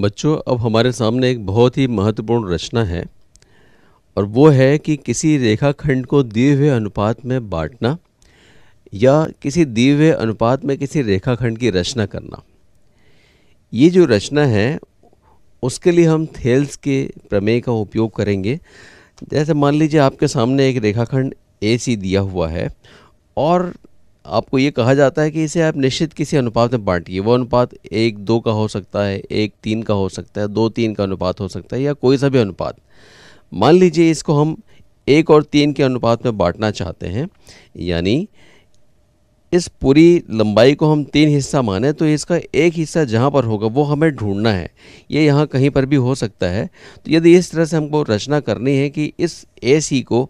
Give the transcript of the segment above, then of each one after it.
बच्चों अब हमारे सामने एक बहुत ही महत्वपूर्ण रचना है और वो है कि किसी रेखाखंड को दिए हुए अनुपात में बांटना या किसी दिए हुए अनुपात में किसी रेखाखंड की रचना करना ये जो रचना है उसके लिए हम थेल्स के प्रमेय का उपयोग करेंगे जैसे मान लीजिए आपके सामने एक रेखाखंड ए सी दिया हुआ है और आपको ये कहा जाता है कि इसे आप निश्चित किसी अनुपात में बांटिए वो अनुपात एक दो का हो सकता है एक तीन का हो सकता है दो तीन का अनुपात हो सकता है या कोई सा भी अनुपात मान लीजिए इसको हम एक और तीन के अनुपात में बांटना चाहते हैं यानी इस पूरी लंबाई को हम तीन हिस्सा माने तो इसका एक हिस्सा जहाँ पर होगा वो हमें ढूंढना है ये यहाँ कहीं पर भी हो सकता है तो यदि इस तरह से हमको रचना करनी है कि इस ए सी को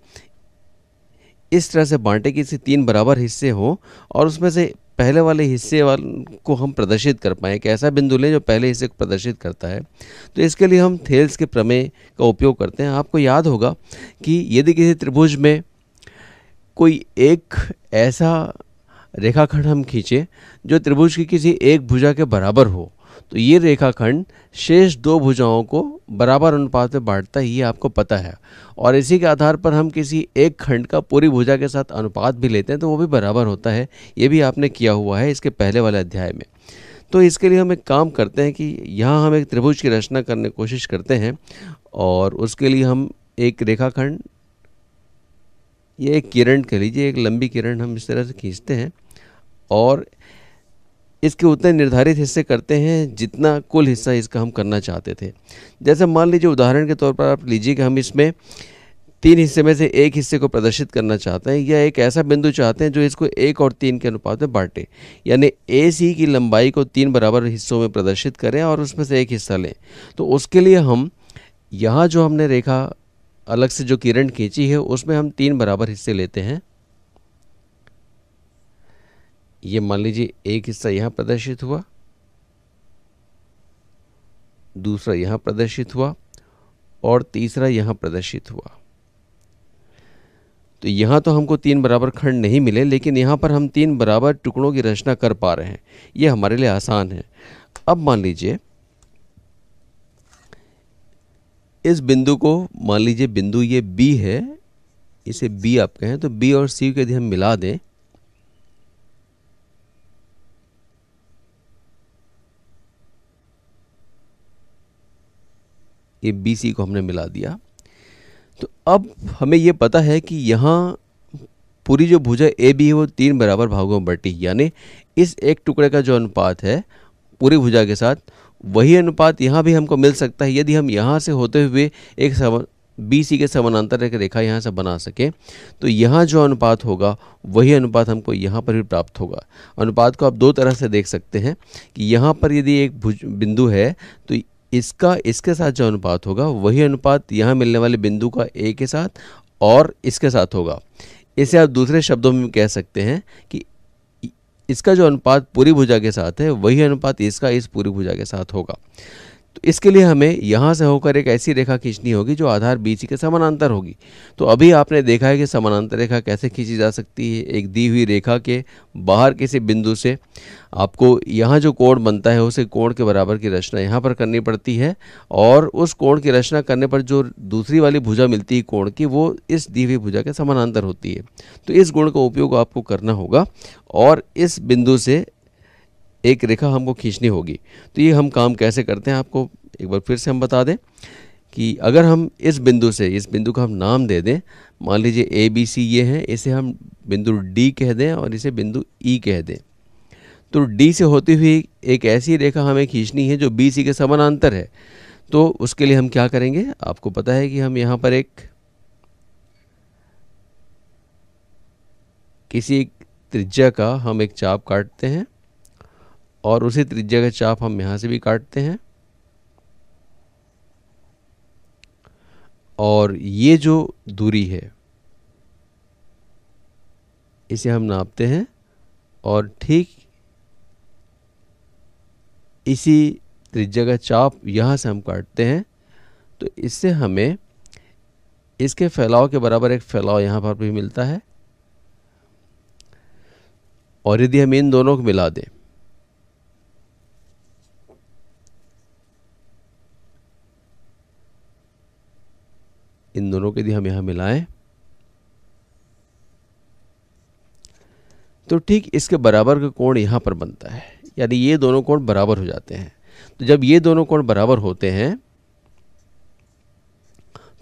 इस तरह से बांटे कि इसे तीन बराबर हिस्से हों और उसमें से पहले वाले हिस्से वाल को हम प्रदर्शित कर पाएँ एक ऐसा बिंदु लें जो पहले हिस्से को प्रदर्शित करता है तो इसके लिए हम थेल्स के प्रमेय का उपयोग करते हैं आपको याद होगा कि यदि किसी त्रिभुज में कोई एक ऐसा रेखाखंड हम खींचे जो त्रिभुज की किसी एक भुजा के बराबर हो तो ये रेखाखंड शेष दो भुजाओं को बराबर अनुपात में बांटता है ये आपको पता है और इसी के आधार पर हम किसी एक खंड का पूरी भुजा के साथ अनुपात भी लेते हैं तो वो भी बराबर होता है ये भी आपने किया हुआ है इसके पहले वाले अध्याय में तो इसके लिए हम एक काम करते हैं कि यहाँ हम एक त्रिभुज की रचना करने की कोशिश करते हैं और उसके लिए हम एक रेखाखंड ये एक किरण कह लीजिए एक लंबी किरण हम इस तरह से खींचते हैं और इसके उतने निर्धारित हिस्से करते हैं जितना कुल हिस्सा इसका हम करना चाहते थे जैसे मान लीजिए उदाहरण के तौर पर आप लीजिए कि हम इसमें तीन हिस्से में से एक हिस्से को प्रदर्शित करना चाहते हैं या एक ऐसा बिंदु चाहते हैं जो इसको एक और तीन के अनुपात में बांटे यानी ए सी की लंबाई को तीन बराबर हिस्सों में प्रदर्शित करें और उसमें से एक हिस्सा लें तो उसके लिए हम यहाँ जो हमने रेखा अलग से जो किरण खींची है उसमें हम तीन बराबर हिस्से लेते हैं ये मान लीजिए एक हिस्सा यहां प्रदर्शित हुआ दूसरा यहां प्रदर्शित हुआ और तीसरा यहां प्रदर्शित हुआ तो यहां तो हमको तीन बराबर खंड नहीं मिले लेकिन यहां पर हम तीन बराबर टुकड़ों की रचना कर पा रहे हैं यह हमारे लिए आसान है अब मान लीजिए इस बिंदु को मान लीजिए बिंदु ये बी है इसे बी आप कहें तो बी और सी को यदि हम मिला दें ये बी सी को हमने मिला दिया तो अब हमें ये पता है कि यहाँ पूरी जो भुजा ए बी है वो तीन बराबर भागों में बटी यानी इस एक टुकड़े का जो अनुपात है पूरी भुजा के साथ वही अनुपात यहाँ भी हमको मिल सकता है यदि हम यहाँ से होते हुए एक सम बी सी के समानांतर एक रेखा यहाँ से बना सकें तो यहाँ जो अनुपात होगा वही अनुपात हमको यहाँ पर भी प्राप्त होगा अनुपात को आप दो तरह से देख सकते हैं कि यहाँ पर यदि एक बिंदु है तो इसका इसके साथ जो अनुपात होगा वही अनुपात यहाँ मिलने वाले बिंदु का ए के साथ और इसके साथ होगा इसे आप दूसरे शब्दों में कह सकते हैं कि इसका जो अनुपात पूरी भुजा के साथ है वही अनुपात इसका इस पूरी भुजा के साथ होगा तो इसके लिए हमें यहाँ से होकर एक ऐसी रेखा खींचनी होगी जो आधार बी के समानांतर होगी तो अभी आपने देखा है कि समानांतर रेखा कैसे खींची जा सकती है एक दी हुई रेखा के बाहर किसी बिंदु से आपको यहाँ जो कोण बनता है उसे कोण के बराबर की रचना यहाँ पर करनी पड़ती है और उस कोण की रचना करने पर जो दूसरी वाली भुजा मिलती है कोण की वो इस दी हुई भुजा के समानांतर होती है तो इस गुण का उपयोग आपको करना होगा और इस बिंदु से एक रेखा हमको खींचनी होगी तो ये हम काम कैसे करते हैं आपको एक बार फिर से हम बता दें कि अगर हम इस बिंदु से इस बिंदु का हम नाम दे दें मान लीजिए ए बी सी ये है इसे हम बिंदु डी कह दें और इसे बिंदु ई e कह दें तो डी से होती हुई एक ऐसी रेखा हमें खींचनी है जो बी सी के समानांतर है तो उसके लिए हम क्या करेंगे आपको पता है कि हम यहाँ पर एक किसी एक त्रिज्या का हम एक चाप काटते हैं और उसी त्रिज्या का चाप हम यहाँ से भी काटते हैं और ये जो दूरी है इसे हम नापते हैं और ठीक इसी त्रिज्या का चाप यहाँ से हम काटते हैं तो इससे हमें इसके फैलाव के बराबर एक फैलाव यहाँ पर भी मिलता है और यदि हम इन दोनों को मिला दें को यदि हम यहां मिलाएं तो ठीक इसके बराबर का कोण यहां पर बनता है यानी ये दोनों कोण बराबर हो जाते हैं तो जब ये दोनों कोण बराबर होते हैं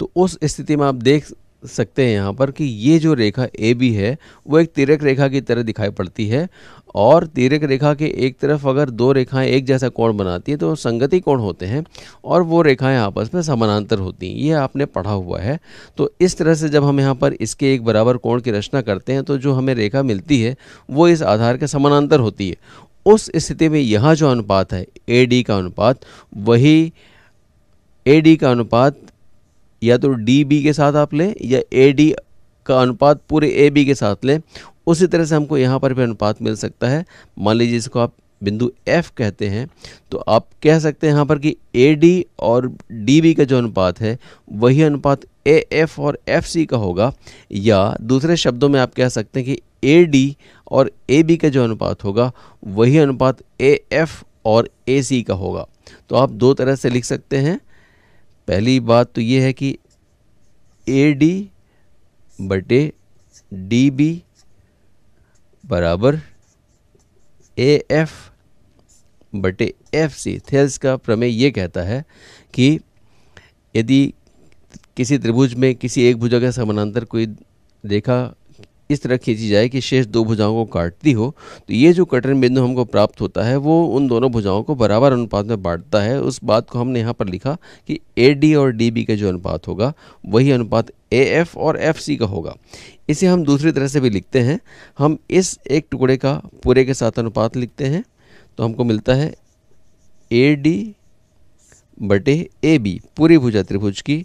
तो उस स्थिति में आप देख सकते हैं यहाँ पर कि ये जो रेखा ए बी है वो एक तिरक रेखा की तरह दिखाई पड़ती है और तिरक रेखा के एक तरफ अगर दो रेखाएं एक जैसा कोण बनाती है तो संगति कोण होते हैं और वो रेखाएं आपस में समानांतर होती हैं ये आपने पढ़ा हुआ है तो इस तरह से जब हम यहाँ पर इसके एक बराबर कोण की रचना करते हैं तो जो हमें रेखा मिलती है वो इस आधार के समानांतर होती है उस स्थिति में यहाँ जो अनुपात है ए डी का अनुपात वही ए डी का अनुपात या तो डी बी के साथ आप लें या ए डी का अनुपात पूरे ए बी के साथ लें उसी तरह से हमको यहाँ पर भी अनुपात मिल सकता है मान लीजिए इसको आप बिंदु F कहते हैं तो आप कह सकते हैं यहाँ पर कि ए डी और डी बी का जो अनुपात है वही अनुपात ए एफ और एफ सी का होगा या दूसरे शब्दों में आप कह सकते हैं कि ए डी और ए बी का जो अनुपात होगा वही अनुपात ए एफ और ए सी का होगा तो आप दो तरह से लिख सकते हैं पहली बात तो ये है कि ए डी बटे डी बी बराबर ए एफ बटे एफ सी थेल्स का प्रमेय ये कहता है कि यदि किसी त्रिभुज में किसी एक भुजा के समानांतर कोई रेखा इस तरह खींची जाए कि शेष दो भुजाओं को काटती हो तो ये जो कटर बिंदु हमको प्राप्त होता है वो उन दोनों भुजाओं को बराबर अनुपात में बांटता है उस बात को हमने यहाँ पर लिखा कि ए डी और डी बी का जो अनुपात होगा वही अनुपात ए एफ और एफ सी का होगा इसे हम दूसरी तरह से भी लिखते हैं हम इस एक टुकड़े का पूरे के साथ अनुपात लिखते हैं तो हमको मिलता है ए डी बटे ए बी पूरी भुजा त्रिभुज की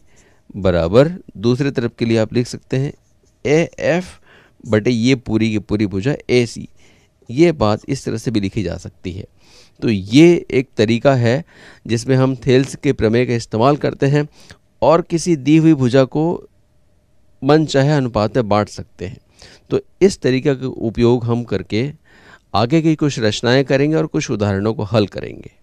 बराबर दूसरे तरफ के लिए आप लिख सकते हैं ए एफ बटे ये पूरी की पूरी भुजा ऐसी ये बात इस तरह से भी लिखी जा सकती है तो ये एक तरीका है जिसमें हम थेल्स के प्रमेय का इस्तेमाल करते हैं और किसी दी हुई भुजा को मन चाहे अनुपात में बांट सकते हैं तो इस तरीका का उपयोग हम करके आगे की कुछ रचनाएं करेंगे और कुछ उदाहरणों को हल करेंगे